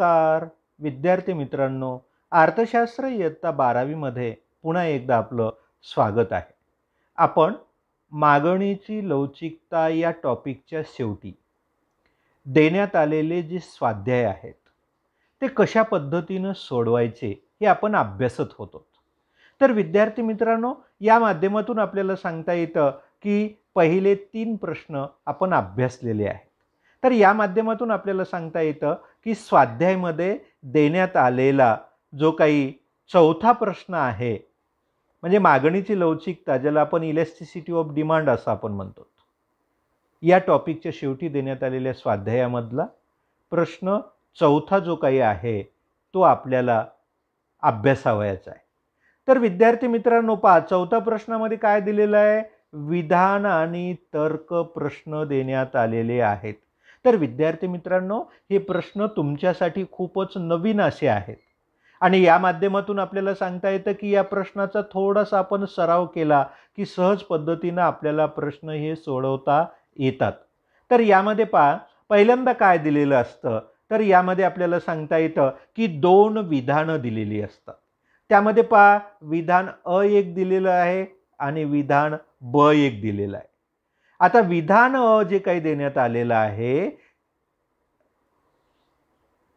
नमस्कार विद्यार्थी मित्रांनो अर्थशास्त्र इयत्ता बारावीमध्ये पुन्हा एकदा आपलं स्वागत आहे आपण मागणीची लवचिकता या टॉपिकच्या शेवटी देण्यात आलेले जे स्वाध्याय आहेत ते कशा पद्धतीनं सोडवायचे हे आपण अभ्यासत होतो तर विद्यार्थी मित्रांनो या माध्यमातून आपल्याला सांगता येतं की पहिले तीन प्रश्न आपण अभ्यासलेले आहेत तर या माध्यमातून आपल्याला सांगता येतं की स्वाध्यायमध्ये देण्यात आलेला जो काही चौथा प्रश्न आहे म्हणजे मागणीची लवचिकता ज्याला आपण इलेस्टिसिटी ऑफ डिमांड असं आपण म्हणतो या टॉपिकच्या शेवटी देण्यात आलेल्या स्वाध्यायामधला प्रश्न चौथा जो काही आहे तो आपल्याला अभ्यासावयाचा आहे तर विद्यार्थी मित्रांनो पहा चौथ्या प्रश्नामध्ये काय दिलेलं आहे विधान आणि तर्क प्रश्न देण्यात आलेले आहेत तर विद्यार्थी मित्रांनो हे प्रश्न तुमच्यासाठी खूपच नवीन असे आहेत आणि या माध्यमातून आपल्याला सांगता येतं की या प्रश्नाचा थोडासा आपण सराव केला की सहज पद्धतीनं आपल्याला प्रश्न हे सोडवता येतात तर यामध्ये पहा पहिल्यांदा काय दिलेलं असतं तर यामध्ये आपल्याला सांगता येतं की दोन विधानं दिलेली असतात त्यामध्ये पहा विधान अ एक दिलेलं आहे आणि विधान ब एक दिलेलं आहे आता विधान जे काही देण्यात आलेलं आहे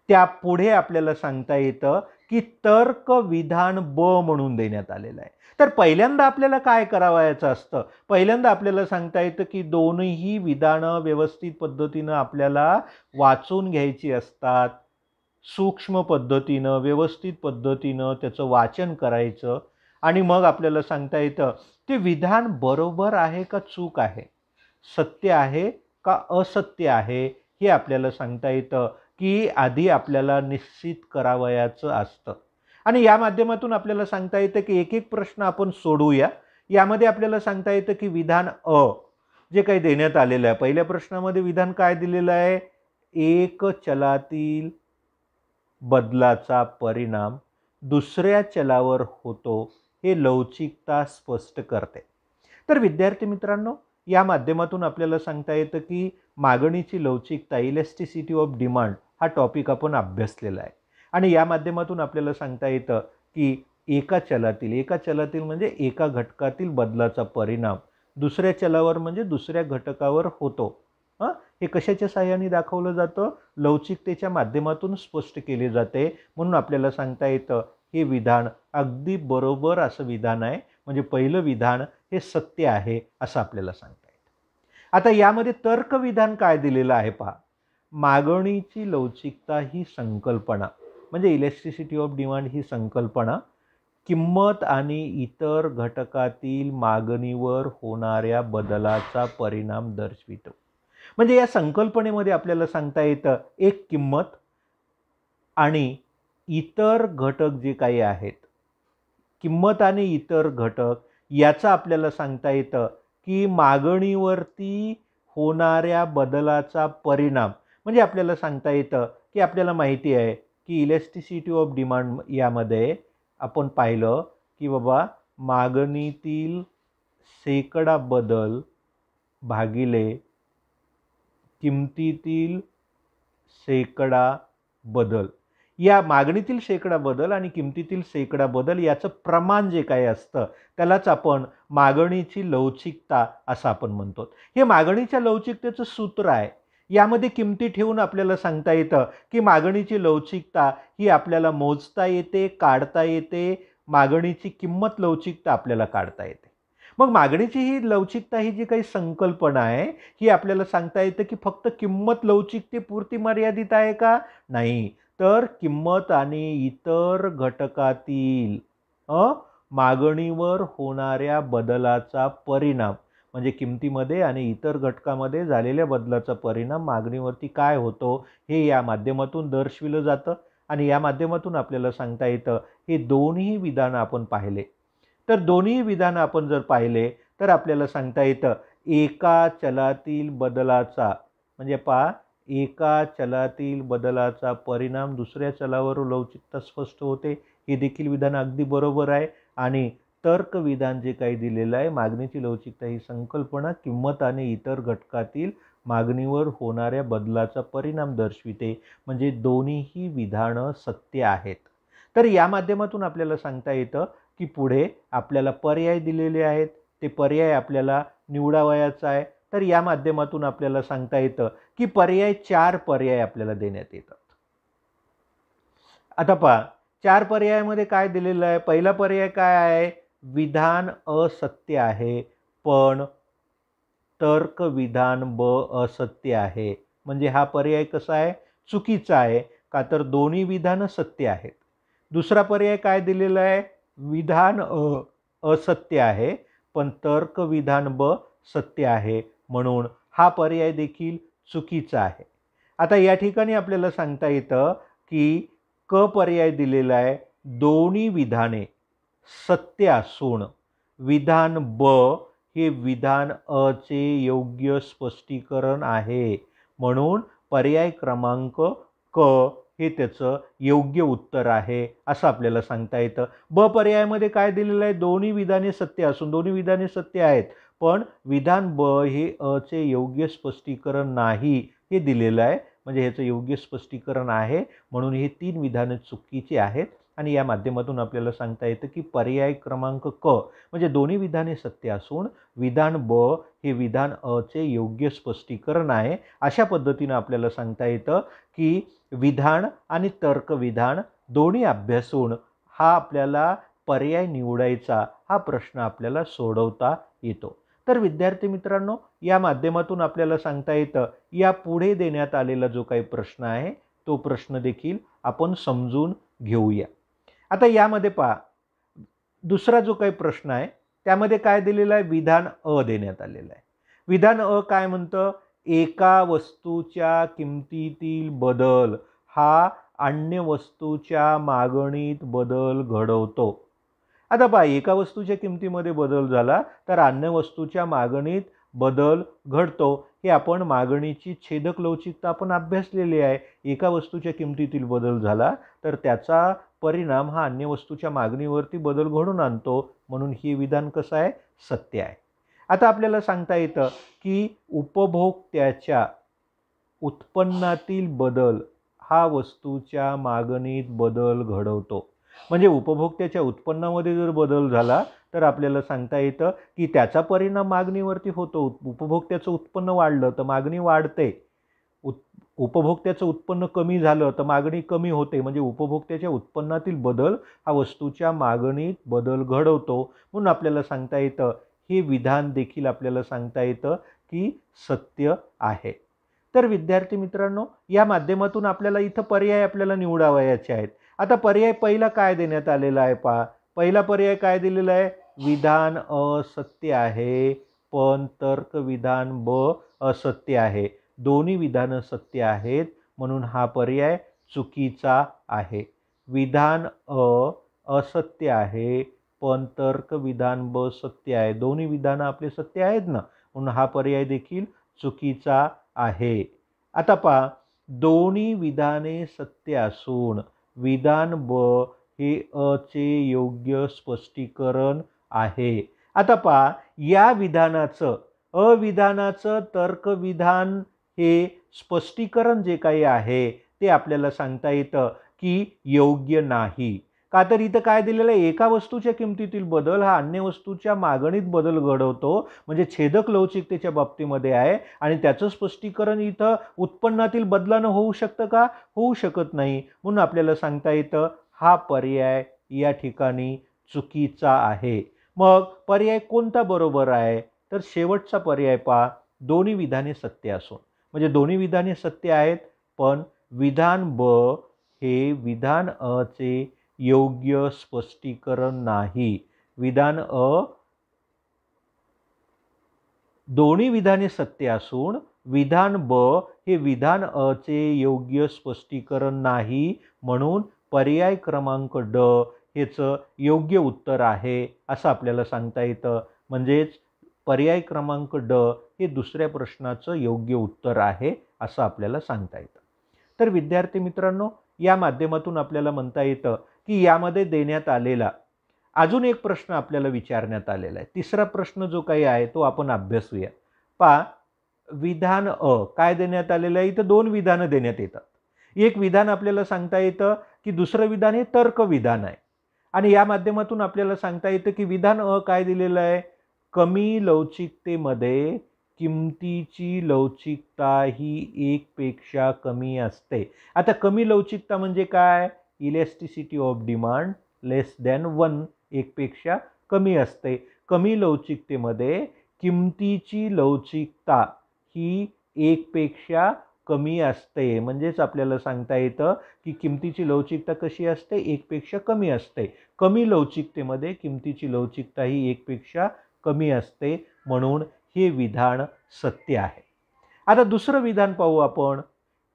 त्या पुढे आपल्याला सांगता येतं की तर्क विधान ब म्हणून देण्यात आलेलं आहे तर पहिल्यांदा आपल्याला काय करावायचं असतं पहिल्यांदा आपल्याला सांगता येतं की दोनही विधानं व्यवस्थित पद्धतीनं आपल्याला वाचून घ्यायची असतात सूक्ष्म पद्धतीनं व्यवस्थित पद्धतीनं त्याचं वाचन करायचं आणि मग आपल्याला सांगता येतं ते विधान बरोबर आहे का चूक आहे सत्य आहे का असत्य आहे हे आपल्याला सांगता येतं की आधी आपल्याला निश्चित करावयाचं असतं आणि या माध्यमातून आपल्याला सांगता येतं की एक एक प्रश्न आपण सोडवूया यामध्ये आपल्याला सांगता येतं की विधान अ जे काही देण्यात आलेलं आहे पहिल्या प्रश्नामध्ये विधान काय दिलेलं आहे एक चलातील बदलाचा परिणाम दुसऱ्या चलावर होतो हे लवचिकता स्पष्ट करते तर विद्यार्थी मित्रांनो या माध्यमातून आपल्याला सांगता येतं की मागणीची लवचिकता इलेस्टिसिटी ऑफ डिमांड हा टॉपिक आपण अभ्यासलेला आहे आणि या माध्यमातून आपल्याला सांगता येतं की एका चलातील एका चलातील म्हणजे एका घटकातील बदलाचा परिणाम दुसऱ्या चलावर म्हणजे दुसऱ्या घटकावर होतो हां हे कशाच्या साह्याने दाखवलं जातं लवचिकतेच्या माध्यमातून स्पष्ट केले जाते म्हणून आपल्याला सांगता येतं हे विधान अगदी बरोबर असं विधान आहे म्हणजे पहिलं विधान हे सत्य आहे असं आपल्याला सांगता येतं आता यामध्ये तर्कविधान काय दिलेलं आहे पहा मागणीची लवचिकता ही संकल्पना म्हणजे इलेक्ट्रिसिटी ऑफ डिमांड ही संकल्पना किंमत आणि इतर घटकातील मागणीवर होणाऱ्या बदलाचा परिणाम दर्शवितो म्हणजे या संकल्पनेमध्ये आपल्याला सांगता येतं एक किंमत आणि इतर घटक जे काही आहेत किंमत आणि इतर घटक याचा आपल्याला सांगता येतं की मागणीवरती होणाऱ्या बदलाचा परिणाम म्हणजे आपल्याला सांगता येतं की आपल्याला माहिती आहे की इलेस्टिसिटी ऑफ डिमांड यामध्ये आपण पाहिलं की बाबा मागणीतील सेकडा बदल भागिले किमतीतील सेकडा बदल या मागणीतील शेकडा बदल आणि किमतीतील शेकडा बदल याचं प्रमाण जे काही असतं त्यालाच आपण मागणीची लवचिकता असं आपण म्हणतो हे मागणीच्या लवचिकतेचं सूत्र आहे यामध्ये किमती ठेवून आपल्याला सांगता येतं की मागणीची लवचिकता ही आपल्याला मोजता येते काढता येते मागणीची किंमत लवचिकता आपल्याला काढता येते मग मागणीची ही लवचिकता ही जी काही संकल्पना आहे ही आपल्याला सांगता येतं की फक्त किंमत लवचिकतेपुरती मर्यादित आहे का नाही तर किंमत आणि इतर घटकातील मागणीवर होणाऱ्या बदलाचा परिणाम म्हणजे किमतीमध्ये आणि इतर घटकामध्ये झालेल्या बदलाचा परिणाम मागणीवरती काय होतो हे या माध्यमातून दर्शविलं जातं आणि या माध्यमातून आपल्याला सांगता येतं हे दोन्ही विधानं आपण पाहिले तर दोन्ही विधानं आपण जर पाहिले तर आपल्याला सांगता येतं एका चलातील बदलाचा म्हणजे पा एका चलातील बदलाचा परिणाम दुसऱ्या चलावर लवचिकता स्पष्ट होते हे देखील विधान अगदी बरोबर आहे आणि तर्कविधान जे काही दिलेलं आहे मागणीची लवचिकता ही संकल्पना किंमत आणि इतर घटकातील मागणीवर होणाऱ्या बदलाचा परिणाम दर्शविते म्हणजे दोन्हीही विधानं सत्य आहेत तर या माध्यमातून आपल्याला सांगता येतं की पुढे आपल्याला पर्याय दिलेले आहेत ते पर्याय आपल्याला निवडावयाचा आहे तर या माध्यमातून आपल्याला सांगता येतं की पर्याय चार पर्याय आपल्याला देण्यात येतात आता पहा चार पर्यायामध्ये काय दिलेलं आहे पहिला पर्याय काय आहे विधान असत्य आहे पण तर्क विधान ब असत्य आहे म्हणजे हा पर्याय कसा आहे चुकीचा आहे का तर दोन्ही विधान सत्य आहेत दुसरा पर्याय काय दिलेला आहे विधान अ असत्य आहे पण तर्क विधान ब सत्य आहे म्हणून हा पर्याय देखील चुकीचं आहे आता या ठिकाणी आपल्याला सांगता येतं की क पर्याय दिलेला आहे दोन्ही विधाने सत्य असून विधान ब हे विधान अ चे योग्य स्पष्टीकरण आहे म्हणून पर्याय क्रमांक क हे त्याचं योग्य उत्तर आहे असं आपल्याला सांगता येतं ब पर्यायामध्ये काय दिलेलं आहे दोन्ही विधाने सत्य असून दोन्ही विधाने सत्य आहेत पण विधान ब हे अचे योग्य स्पष्टीकरण नाही हे दिलेलं आहे म्हणजे ह्याचं योग्य स्पष्टीकरण आहे म्हणून हे तीन विधानं चुकीची आहेत आणि या माध्यमातून आपल्याला सांगता येतं की पर्याय क्रमांक क म्हणजे दोन्ही विधाने सत्य असून विधान ब हे विधान अचे योग्य स्पष्टीकरण आहे अशा पद्धतीनं आपल्याला सांगता येतं की विधान आणि तर्कविधान दोन्ही अभ्यासून हा आपल्याला पर्याय निवडायचा हा प्रश्न आपल्याला सोडवता येतो तर विद्यार्थी मित्रांनो या माध्यमातून आपल्याला सांगता येतं या पुढे देण्यात आलेला जो काही प्रश्न आहे तो प्रश्न देखील आपण समजून घेऊया आता यामध्ये पहा दुसरा जो काही प्रश्न आहे त्यामध्ये काय दिलेला आहे विधान अ देण्यात आलेला आहे विधान अ काय म्हणतं एका वस्तूच्या किमतीतील बदल हा अन्य वस्तूच्या मागणीत बदल घडवतो आता पहा एका वस्तूच्या किमतीमध्ये बदल झाला तर अन्य वस्तूच्या मागणीत बदल घडतो हे आपण मागणीची छेदक लवचिकता आपण अभ्यासलेली आहे एका वस्तूच्या किमतीतील बदल झाला तर त्याचा परिणाम हा अन्य वस्तूच्या मागणीवरती बदल घडून आणतो म्हणून हे विधान कसं आहे सत्य आहे आता आपल्याला सांगता येतं की उपभोक्त्याच्या उत्पन्नातील बदल हा वस्तूच्या मागणीत बदल घडवतो म्हणजे उपभोक्त्याच्या उत्पन्नामध्ये जर बदल झाला तर आपल्याला सांगता येतं की त्याचा परिणाम मागणीवरती होतो उपभोक्त्याचं उत्पन्न वाढलं तर मागणी वाढते उपभोक्त्याचं उत्पन्न कमी झालं तर मागणी कमी होते म्हणजे उपभोक्त्याच्या उत्पन्नातील बदल हा वस्तूच्या मागणीत बदल घडवतो म्हणून आपल्याला सांगता येतं हे विधान देखील आपल्याला सांगता येतं की सत्य आहे तर विद्यार्थी मित्रांनो या माध्यमातून आपल्याला इथं पर्याय आपल्याला निवडावयाचे आहेत आता पर्याय पहिला काय देण्यात आलेला आहे पहा पहिला पर्याय काय दिलेला आहे विधान असत्य आहे पण तर्क विधान ब असत्य आहे दोन्ही विधानं सत्य आहेत म्हणून हा पर्याय चुकीचा आहे विधान अ असत्य आहे पण तर्क विधान ब सत्य आहे दोन्ही विधानं आपले सत्य आहेत ना म्हणून हा पर्याय देखील चुकीचा आहे आता पहा दोन्ही विधाने सत्य असून विधान ब हे अचे योग्य स्पष्टीकरण आहे आता पहा या विधानाचं अविधानाचं तर्कविधान हे स्पष्टीकरण जे काही आहे ते आपल्याला सांगता येतं की योग्य नाही का तर इथं काय दिलेलं आहे एका वस्तूच्या किमतीतील बदल हा अन्य वस्तूच्या मागणीत बदल घडवतो म्हणजे छेदक लवचिकतेच्या बाबतीमध्ये आहे आणि त्याचं स्पष्टीकरण इथं उत्पन्नातील बदलानं होऊ शकतं का होऊ शकत नाही म्हणून आपल्याला सांगता येतं हा पर्याय या ठिकाणी चुकीचा आहे मग पर्याय कोणता बरोबर आहे तर शेवटचा पर्याय पहा दोन्ही विधाने सत्य असून म्हणजे दोन्ही विधाने सत्य आहेत पण विधान ब हे विधान अ चे योग्य स्पष्टीकरण नाही विधान अ दोन्ही विधाने सत्य असून विधान ब हे विधान अ चे योग्य स्पष्टीकरण नाही म्हणून पर्याय क्रमांक ड हेच योग्य उत्तर आहे असं आपल्याला सांगता येतं म्हणजेच पर्याय क्रमांक ड हे दुसऱ्या प्रश्नाचं योग्य उत्तर आहे असं आपल्याला सांगता येतं तर विद्यार्थी मित्रांनो या माध्यमातून आपल्याला म्हणता येतं की यामध्ये देण्यात आलेला अजून एक प्रश्न आपल्याला विचारण्यात आलेला आहे तिसरा प्रश्न जो काही आहे तो आपण अभ्यासूया पा विधान अ काय देण्यात आलेलं आहे इथं दोन विधानं देण्यात येतात एक विधान आपल्याला सांगता येतं की दुसरं विधान हे तर्क विधान आहे आणि या माध्यमातून आपल्याला सांगता येतं की विधान अ काय दिलेलं आहे कमी लवचिकतेमध्ये किमतीची लवचिकता ही एकपेक्षा कमी असते आता कमी लवचिकता म्हणजे काय elasticity of demand less than one एकपेक्षा कमी असते कमी लवचिकतेमध्ये किमतीची लवचिकता ही एकपेक्षा कमी असते म्हणजेच आपल्याला सांगता येतं की किमतीची लवचिकता कशी असते एकपेक्षा कमी असते कमी लवचिकतेमध्ये किमतीची लवचिकता ही एकपेक्षा कमी असते म्हणून हे विधान सत्य आहे आता दुसरं विधान पाहू आपण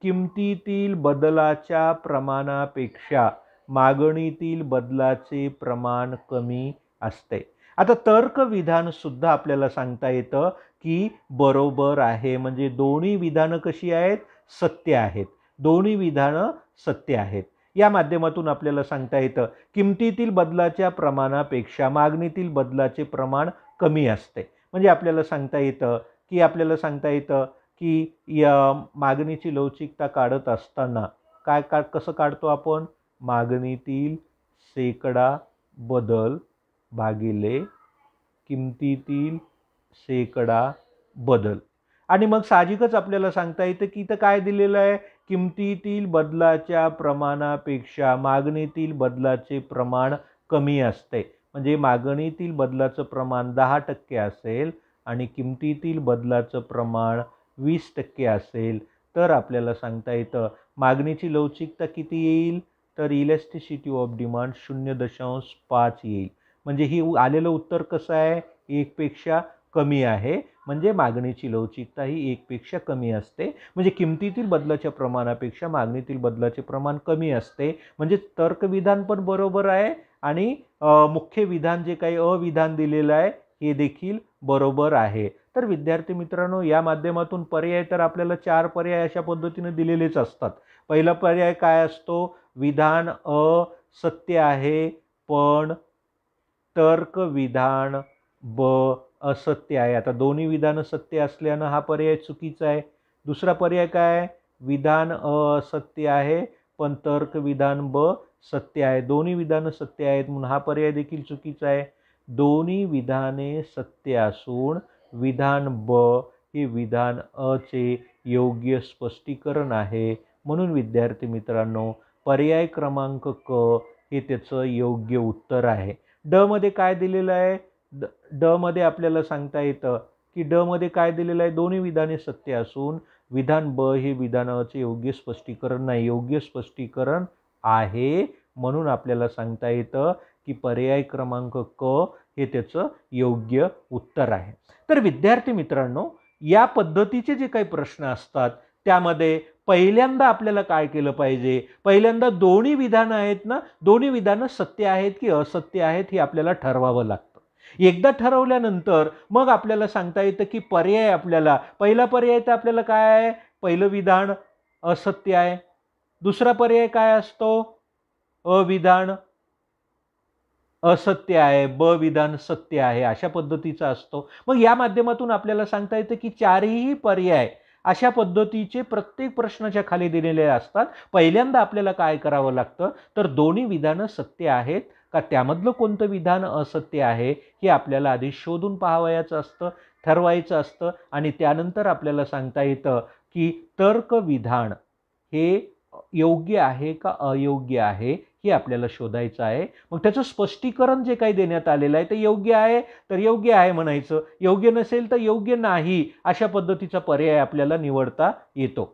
किमतीतील बदलाच्या प्रमाणापेक्षा मागणीतील बदलाचे प्रमाण कमी असते आता तर्क विधानसुद्धा आपल्याला सांगता येतं की बरोबर आहे म्हणजे दोन्ही विधानं कशी आहेत सत्य आहेत दोन्ही विधानं सत्य आहेत या माध्यमातून आपल्याला सांगता येतं किमतीतील बदलाच्या प्रमाणापेक्षा मागणीतील बदलाचे प्रमाण कमी असते म्हणजे आपल्याला सांगता येतं की आपल्याला सांगता येतं की या मागणीची लवचिकता काढत असताना काय का कसं काढतो आपण मागणीतील शेकडा बदल भागिले किमतीतील शेकडा बदल आणि मग साहजिकच आपल्याला सांगता येतं की इथं काय दिलेलं आहे किमतीतील बदलाच्या प्रमाणापेक्षा मागणीतील बदलाचे प्रमाण कमी असते म्हणजे मागणीतील बदलाचं प्रमाण दहा टक्के असेल आणि किमतीतील बदलाचं प्रमाण वीस टक्के असेल तर आपल्याला सांगता येतं मागणीची लवचिकता किती येईल तर इलेस्टिसिटी ऑफ डिमांड शून्य दशांश पाच येईल म्हणजे ही आलेलं उत्तर कसं आहे एकपेक्षा कमी आहे म्हणजे मागणीची लवचिकता ही एकपेक्षा कमी असते म्हणजे किमतीतील बदलाच्या प्रमाणापेक्षा मागणीतील बदलाचे प्रमाण कमी असते म्हणजे तर्कविधान पण बरोबर आहे आणि मुख्य विधान जे काही अविधान दिलेलं आहे हे देखील बरोबर आहे तर विद्यार्थी मित्रांनो या माध्यमातून पर्याय तर आपल्याला चार पर्याय अशा पद्धतीने दिलेलेच असतात पहिला पर्याय काय असतो विधान अ सत्य आहे पण तर्क विधान ब असत्य आहे आता दोन्ही विधानं सत्य असल्यानं हा पर्याय चुकीचा आहे दुसरा पर्याय काय विधान असत्य आहे पण तर्क विधान ब सत्य आहे दोन्ही विधानं सत्य आहेत म्हणून हा पर्याय देखील चुकीचा आहे दोन्ही विधाने सत्य असून विधान ब हे विधान अ चे योग्य स्पष्टीकरण आहे म्हणून विद्यार्थी मित्रांनो पर्याय क्रमांक क हे त्याचं योग्य उत्तर आहे ड मध्ये काय दिलेलं आहे ड मध्ये आपल्याला सांगता येतं की ड मध्ये काय दिलेलं आहे दोन्ही विधाने सत्य असून विधान ब हे विधानाचे योग्य स्पष्टीकरण नाही योग्य स्पष्टीकरण आहे म्हणून आपल्याला सांगता येतं की पर्याय क्रमांक क हे त्याचं योग्य उत्तर आहे तर विद्यार्थी मित्रांनो या पद्धतीचे जे काही प्रश्न असतात त्यामध्ये पहिल्यांदा आपल्याला काय केलं पाहिजे पहिल्यांदा दोन्ही विधानं आहेत ना दोन्ही विधानं सत्य आहेत की असत्य आहेत हे आपल्याला ठरवावं लागतं एकदा ठरवल्यानंतर मग आपल्याला सांगता येतं की पर्याय आपल्याला पहिला पर्याय तर आपल्याला काय आहे पहिलं विधान असत्य आहे दुसरा पर्याय काय असतो अविधान असत्य आहे ब विधान सत्य आहे अशा पद्धतीचा असतो मग या माध्यमातून आपल्याला सांगता येतं की चारही पर्याय अशा पद्धतीचे प्रत्येक प्रश्नाच्या खाली दिलेले असतात पहिल्यांदा आपल्याला काय करावं लागतं तर दोन्ही विधानं सत्य आहेत का त्यामधलं कोणतं विधान असत्य आहे हे आपल्याला आधी शोधून पाहावयाचं असतं ठरवायचं असतं आणि त्यानंतर आपल्याला सांगता येतं की तर्कविधान हे योग्य आहे का अयोग्य आहे हे आपल्याला शोधायचं आहे मग त्याचं स्पष्टीकरण जे काही देण्यात आलेलं आहे ते योग्य आहे तर योग्य आहे म्हणायचं योग्य नसेल तर योग्य नाही अशा पद्धतीचा पर्याय आपल्याला निवडता येतो